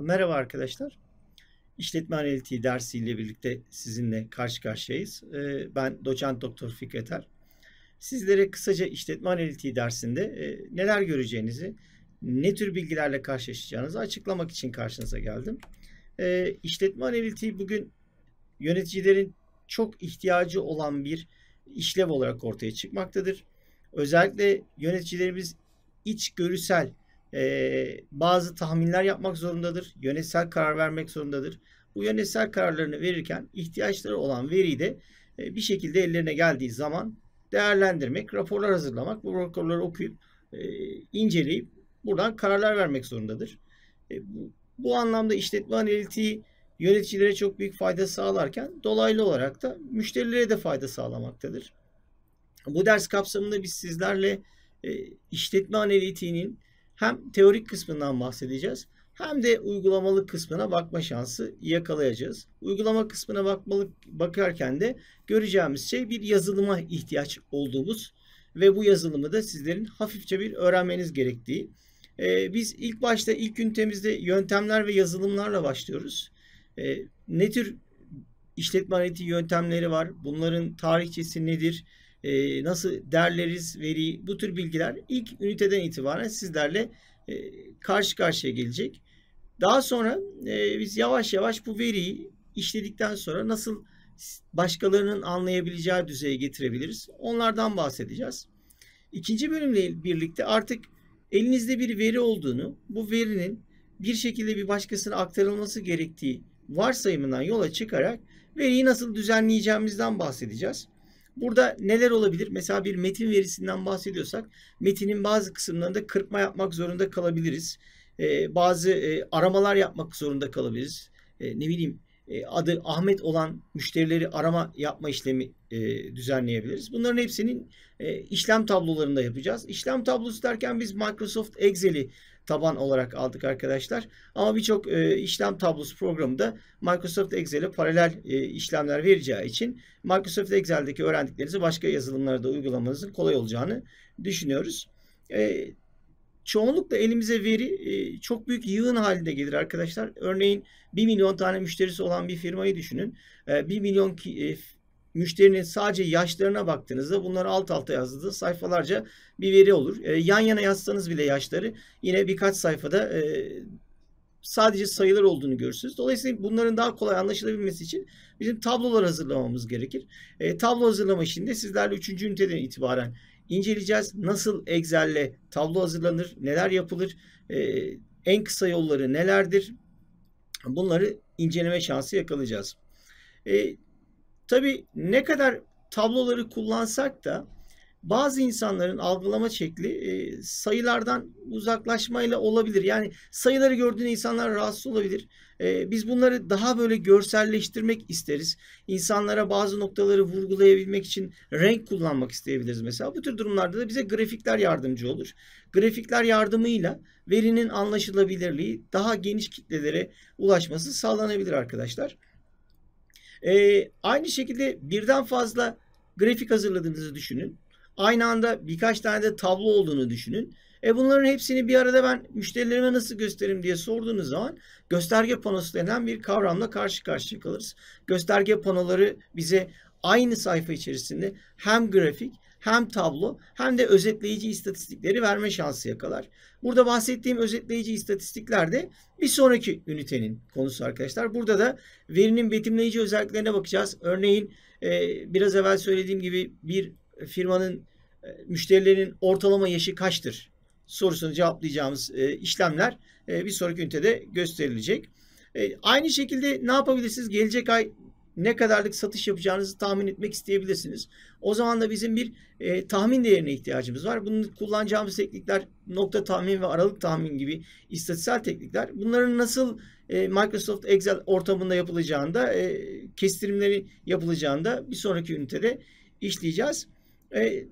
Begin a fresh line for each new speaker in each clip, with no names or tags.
Merhaba arkadaşlar. İşletme analitiği dersiyle birlikte sizinle karşı karşıyayız. Ee, ben doçent doktor Fikret Er. Sizlere kısaca işletme analitiği dersinde e, neler göreceğinizi, ne tür bilgilerle karşılaşacağınızı açıklamak için karşınıza geldim. Ee, işletme analitiği bugün yöneticilerin çok ihtiyacı olan bir işlev olarak ortaya çıkmaktadır. Özellikle yöneticilerimiz içgörüsel görüsel e, bazı tahminler yapmak zorundadır. Yönetsel karar vermek zorundadır. Bu yönetsel kararlarını verirken ihtiyaçları olan veriyi de e, bir şekilde ellerine geldiği zaman değerlendirmek, raporlar hazırlamak, bu raporları okuyup e, inceleyip buradan kararlar vermek zorundadır. E, bu, bu anlamda işletme analitiği yöneticilere çok büyük fayda sağlarken dolaylı olarak da müşterilere de fayda sağlamaktadır. Bu ders kapsamında biz sizlerle e, işletme analitiğinin hem teorik kısmından bahsedeceğiz hem de uygulamalı kısmına bakma şansı yakalayacağız. Uygulama kısmına bakmalık, bakarken de göreceğimiz şey bir yazılıma ihtiyaç olduğumuz ve bu yazılımı da sizlerin hafifçe bir öğrenmeniz gerektiği. Ee, biz ilk başta ilk ünitemizde yöntemler ve yazılımlarla başlıyoruz. Ee, ne tür işletme analitiği yöntemleri var? Bunların tarihçesi nedir? e, nasıl derleriz veri, bu tür bilgiler ilk üniteden itibaren sizlerle e, karşı karşıya gelecek. Daha sonra e, biz yavaş yavaş bu veriyi işledikten sonra nasıl başkalarının anlayabileceği düzeye getirebiliriz? Onlardan bahsedeceğiz. İkinci bölümle birlikte artık elinizde bir veri olduğunu, bu verinin bir şekilde bir başkasına aktarılması gerektiği varsayımından yola çıkarak veriyi nasıl düzenleyeceğimizden bahsedeceğiz. Burada neler olabilir? Mesela bir metin verisinden bahsediyorsak metinin bazı kısımlarında kırpma yapmak zorunda kalabiliriz. Ee, bazı e, aramalar yapmak zorunda kalabiliriz. E, ne bileyim e, adı Ahmet olan müşterileri arama yapma işlemi e, düzenleyebiliriz. Bunların hepsinin e, işlem tablolarında yapacağız. İşlem tablosu derken biz Microsoft Excel'i taban olarak aldık arkadaşlar. Ama birçok işlem tablosu programı da Microsoft Excel'e paralel işlemler vereceği için Microsoft Excel'deki öğrendiklerinizi başka yazılımlarda uygulamanızın kolay olacağını düşünüyoruz. Evet çoğunlukla elimize veri e, çok büyük yığın halinde gelir arkadaşlar. Örneğin 1 milyon tane müşterisi olan bir firmayı düşünün. 1 e, milyon e, müşterinin sadece yaşlarına baktığınızda bunları alt alta yazdığınızda sayfalarca bir veri olur. Yan yana yazsanız bile yaşları yine birkaç sayfada sadece sayılar olduğunu görürsünüz. Dolayısıyla bunların daha kolay anlaşılabilmesi için bizim tablolar hazırlamamız gerekir. E, tablo hazırlama işinde sizlerle 3. üniteden itibaren inceleyeceğiz. Nasıl Excel'le tablo hazırlanır, neler yapılır, e, en kısa yolları nelerdir? Bunları inceleme şansı yakalayacağız. E, tabii ne kadar tabloları kullansak da bazı insanların algılama şekli e, sayılardan uzaklaşmayla olabilir. Yani sayıları gördüğün insanlar rahatsız olabilir. E, biz bunları daha böyle görselleştirmek isteriz. İnsanlara bazı noktaları vurgulayabilmek için renk kullanmak isteyebiliriz mesela. Bu tür durumlarda da bize grafikler yardımcı olur. Grafikler yardımıyla verinin anlaşılabilirliği daha geniş kitlelere ulaşması sağlanabilir arkadaşlar. E, aynı şekilde birden fazla grafik hazırladığınızı düşünün Aynı anda birkaç tane de tablo olduğunu düşünün. E bunların hepsini bir arada ben müşterilerime nasıl gösteririm diye sorduğunuz zaman gösterge panosu denen bir kavramla karşı karşıya kalırız. Gösterge panoları bize aynı sayfa içerisinde hem grafik hem tablo hem de özetleyici istatistikleri verme şansı yakalar. Burada bahsettiğim özetleyici istatistikler de bir sonraki ünitenin konusu arkadaşlar. Burada da verinin betimleyici özelliklerine bakacağız. Örneğin e, biraz evvel söylediğim gibi bir firmanın e, müşterilerinin ortalama yaşı kaçtır sorusunu cevaplayacağımız e, işlemler e, bir sonraki ünitede gösterilecek. Aynı şekilde ne yapabilirsiniz? Gelecek ay ne kadarlık satış yapacağınızı tahmin etmek isteyebilirsiniz. O zaman da bizim bir e, tahmin değerine ihtiyacımız var. Bunu kullanacağımız teknikler nokta tahmin ve aralık tahmin gibi istatistiksel teknikler. Bunların nasıl e, Microsoft Excel ortamında yapılacağını da e, kestirimleri yapılacağını da bir sonraki ünitede işleyeceğiz. E,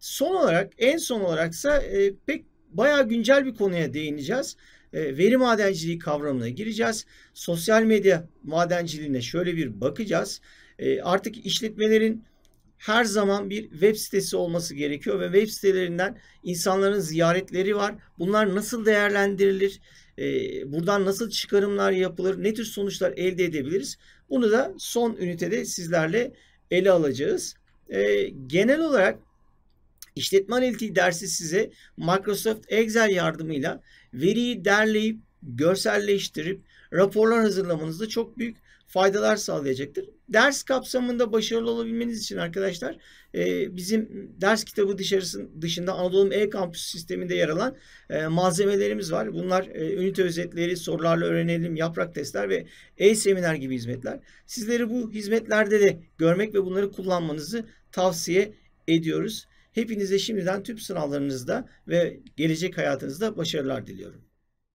son olarak, en son olaraksa e, pek bayağı güncel bir konuya değineceğiz. E, veri madenciliği kavramına gireceğiz. Sosyal medya madenciliğine şöyle bir bakacağız. E, artık işletmelerin her zaman bir web sitesi olması gerekiyor ve web sitelerinden insanların ziyaretleri var. Bunlar nasıl değerlendirilir? E, buradan nasıl çıkarımlar yapılır? Ne tür sonuçlar elde edebiliriz? Bunu da son ünitede sizlerle ele alacağız. E, genel olarak işletme analitiği dersi size Microsoft Excel yardımıyla veriyi derleyip görselleştirip raporlar hazırlamanızda çok büyük faydalar sağlayacaktır ders kapsamında başarılı olabilmeniz için arkadaşlar e, bizim ders kitabı dışarısın, dışında Anadolu E-Kampüs sisteminde yer alan e, malzemelerimiz var. Bunlar e, ünite özetleri, sorularla öğrenelim, yaprak testler ve e-seminer gibi hizmetler. Sizleri bu hizmetlerde de görmek ve bunları kullanmanızı tavsiye ediyoruz. Hepinize şimdiden tüm sınavlarınızda ve gelecek hayatınızda başarılar diliyorum.